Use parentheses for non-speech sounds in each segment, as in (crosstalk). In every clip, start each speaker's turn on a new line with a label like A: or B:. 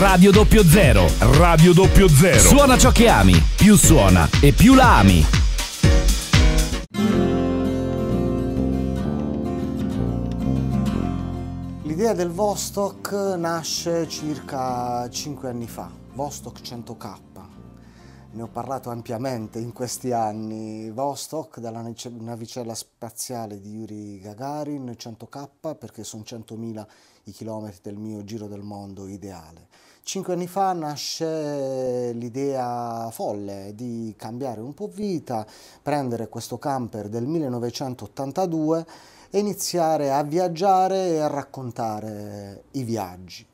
A: Radio Doppio Zero. Radio Doppio Zero. Suona ciò che ami. Più suona e più la ami. L'idea del Vostok nasce circa 5 anni fa, Vostok 100K. Ne ho parlato ampiamente in questi anni. Vostok, dalla navicella spaziale di Yuri Gagarin, 100K perché sono 100.000 i chilometri del mio giro del mondo ideale. Cinque anni fa nasce l'idea folle di cambiare un po' vita, prendere questo camper del 1982 e iniziare a viaggiare e a raccontare i viaggi.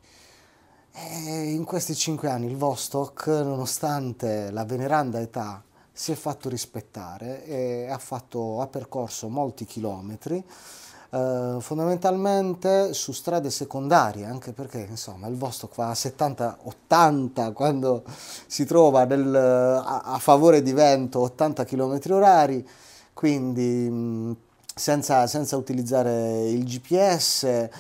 A: E in questi cinque anni il Vostok, nonostante la veneranda età, si è fatto rispettare e ha, fatto, ha percorso molti chilometri eh, fondamentalmente su strade secondarie, anche perché insomma il vostro qua a 70-80 quando si trova nel, a, a, favore di vento 80 km orari, quindi mm, senza, senza, utilizzare il GPS, eh,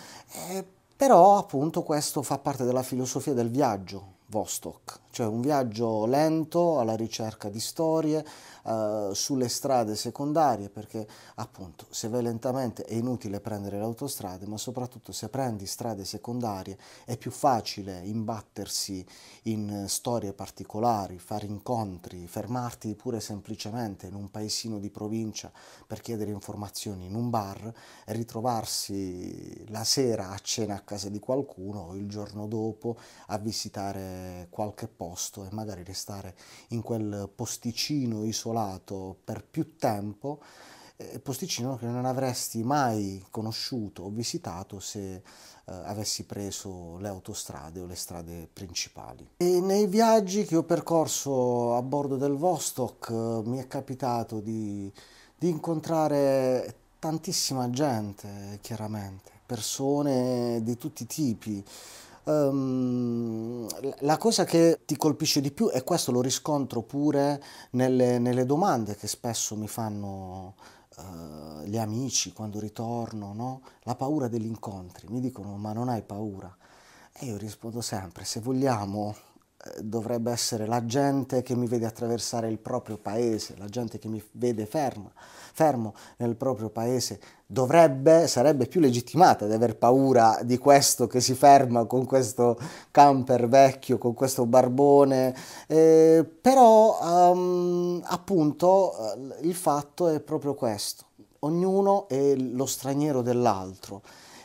A: però appunto questo fa parte della filosofia del viaggio, Vostok cioè un viaggio lento alla ricerca di storie eh, sulle strade secondarie, perché appunto se vai lentamente è inutile prendere le autostrade, ma soprattutto se prendi strade secondarie è più facile imbattersi in storie particolari, fare incontri, fermarti pure semplicemente in un paesino di provincia per chiedere informazioni in un bar e ritrovarsi la sera a cena a casa di qualcuno o il giorno dopo a visitare qualche posto posto e magari restare in quel posticino isolato per più tempo, eh, posticino che non avresti mai conosciuto o visitato se eh, avessi preso le autostrade o le strade principali. E nei viaggi che ho percorso a bordo del Vostok eh, mi è capitato di, di incontrare tantissima gente, chiaramente, persone di tutti i tipi, Um, la cosa che ti colpisce di più, e questo lo riscontro pure nelle, nelle domande che spesso mi fanno uh, gli amici quando ritorno, no? la paura degli incontri, mi dicono ma non hai paura? E io rispondo sempre, se vogliamo dovrebbe essere la gente che mi vede attraversare il proprio paese, la gente che mi vede ferma, fermo nel proprio paese, dovrebbe, sarebbe più legittimata ad aver paura di questo che si ferma con questo camper vecchio, con questo barbone, eh, però um, appunto eh, il fatto è proprio questo, ognuno è lo straniero dell'altro,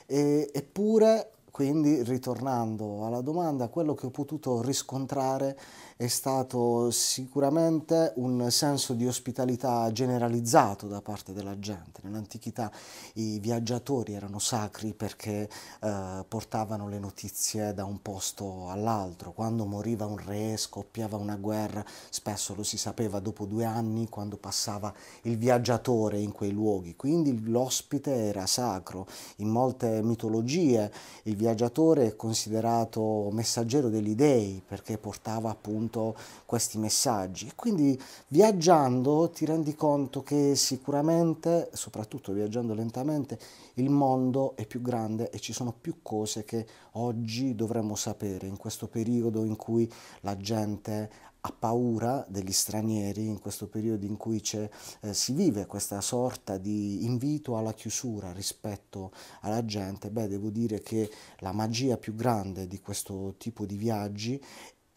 A: eppure quindi, ritornando alla domanda, quello che ho potuto riscontrare è stato sicuramente un senso di ospitalità generalizzato da parte della gente. Nell'antichità i viaggiatori erano sacri perché eh, portavano le notizie da un posto all'altro. Quando moriva un re, scoppiava una guerra, spesso lo si sapeva dopo due anni quando passava il viaggiatore in quei luoghi. Quindi l'ospite era sacro. In molte mitologie il viaggiatore è considerato messaggero degli dei perché portava appunto appunto questi messaggi. E quindi viaggiando ti rendi conto che sicuramente, soprattutto viaggiando lentamente, il mondo è più grande e ci sono più cose che oggi dovremmo sapere in questo periodo in cui la gente ha paura degli stranieri, in questo periodo in cui eh, si vive questa sorta di invito alla chiusura rispetto alla gente, beh devo dire che la magia più grande di questo tipo di viaggi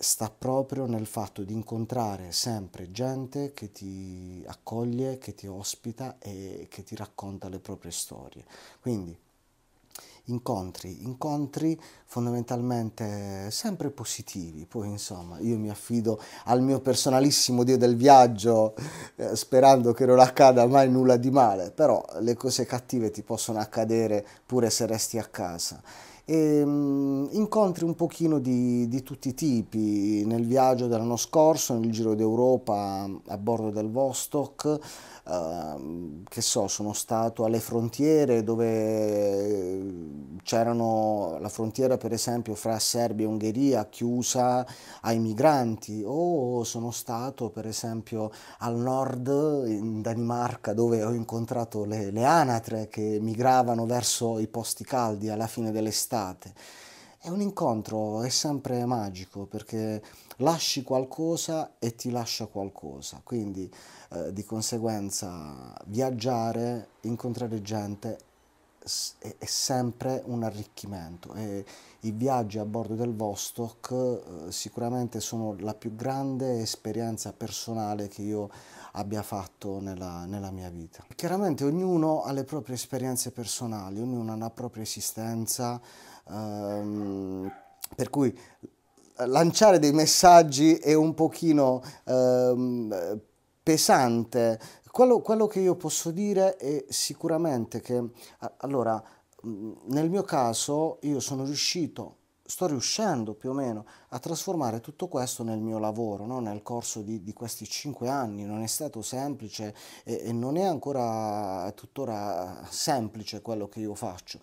A: sta proprio nel fatto di incontrare sempre gente che ti accoglie, che ti ospita e che ti racconta le proprie storie. Quindi incontri, incontri fondamentalmente sempre positivi, poi insomma io mi affido al mio personalissimo dio del viaggio eh, sperando che non accada mai nulla di male, però le cose cattive ti possono accadere pure se resti a casa e, ehm, incontri un pochino di, di, tutti i tipi nel viaggio dell'anno scorso, nel Giro d'Europa a bordo del Vostok, uh, che so, sono stato alle frontiere dove c'erano la frontiera per esempio fra Serbia e Ungheria chiusa ai migranti o sono stato per esempio al nord in Danimarca dove ho incontrato le, le anatre che migravano verso i posti caldi alla fine dell'estate risate. È un incontro, è sempre magico perché lasci qualcosa e ti lascia qualcosa, quindi eh, di conseguenza viaggiare, incontrare gente è, è sempre un arricchimento e i viaggi a bordo del Vostok eh, sicuramente sono la più grande esperienza personale che io abbia fatto nella, nella, mia vita. Chiaramente ognuno ha le proprie esperienze personali, ognuno ha la propria esistenza, Um, per cui lanciare dei messaggi è un pochino um, pesante. Quello, quello, che io posso dire è sicuramente che, allora, nel mio caso io sono riuscito, sto riuscendo più o meno a trasformare tutto questo nel mio lavoro, no? nel corso di, di, questi cinque anni. Non è stato semplice e, e non è ancora tuttora semplice quello che io faccio.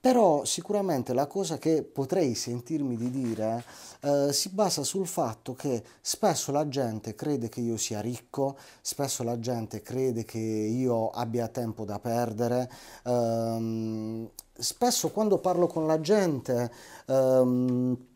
A: Però sicuramente la cosa che potrei sentirmi di dire eh, si basa sul fatto che spesso la gente crede che io sia ricco, spesso la gente crede che io abbia tempo da perdere. Ehm, spesso quando parlo con la gente... Ehm,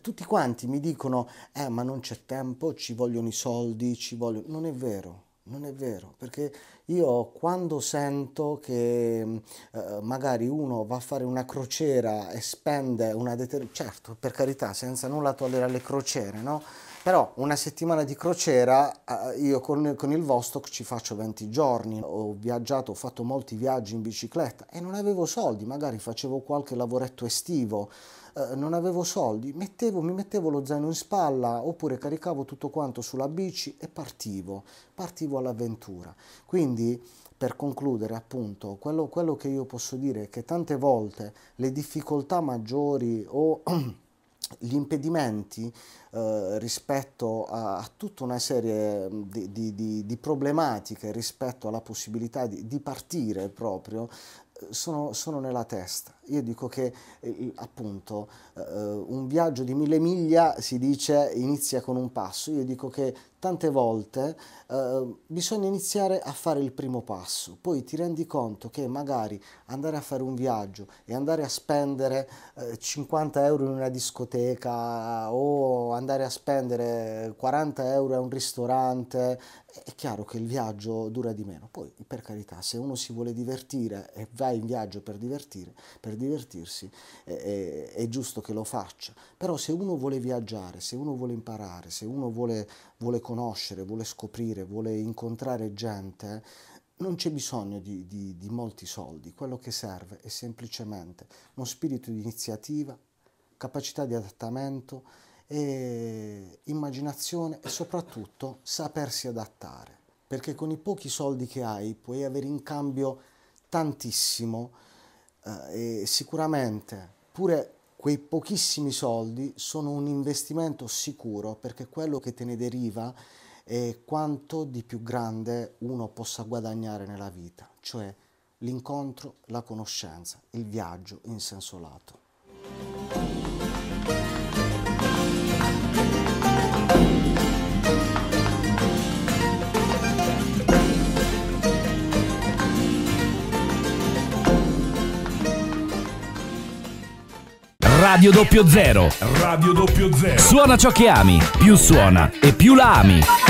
A: tutti quanti mi dicono, eh ma non c'è tempo, ci vogliono i soldi, ci vogliono... Non è vero, non è vero, perché io quando sento che mm, eh, magari uno va a fare una crociera e spende una determinata... Certo, per carità, senza nulla togliere alle crociere, no? Però una settimana di crociera eh, io con, con il Vostok ci faccio 20 giorni, ho viaggiato, ho fatto molti viaggi in bicicletta e non avevo soldi, magari facevo qualche lavoretto estivo, eh, non avevo soldi, mettevo, mi mettevo lo zaino in spalla oppure caricavo tutto quanto sulla bici e partivo, partivo all'avventura. Quindi per concludere appunto quello, quello che io posso dire è che tante volte le difficoltà maggiori o... (clears throat) gli impedimenti eh, rispetto a, a, tutta una serie mm, di, di, di, problematiche rispetto alla possibilità di, di partire proprio sono, sono, nella testa. Io dico che eh, appunto eh, un viaggio di mille miglia si dice inizia con un passo. Io dico che tante volte eh, bisogna iniziare a fare il primo passo, poi ti rendi conto che magari andare a fare un viaggio e andare a spendere 50 eh, euro in una discoteca o andare a spendere 40 euro a un ristorante, è chiaro che il viaggio dura di meno. Poi per carità, se uno si vuole divertire e va va in viaggio per, divertire, per divertirsi, eh, è giusto che lo faccia. Però se uno vuole viaggiare, se uno vuole imparare, se uno vuole, vuole conoscere, vuole scoprire, vuole incontrare gente, non c'è bisogno di, di, di, molti soldi, quello che serve è semplicemente uno spirito di iniziativa, capacità di adattamento, e immaginazione e soprattutto sapersi adattare, perché con i pochi soldi che hai puoi avere in cambio tantissimo eh, e sicuramente pure quei pochissimi soldi sono un investimento sicuro perché quello che te ne deriva è quanto di più grande uno possa guadagnare nella vita, cioè l'incontro, la conoscenza, il viaggio in senso lato. Radio Doppio Zero. Radio Doppio Zero. Suona ciò che ami, più suona e più la ami.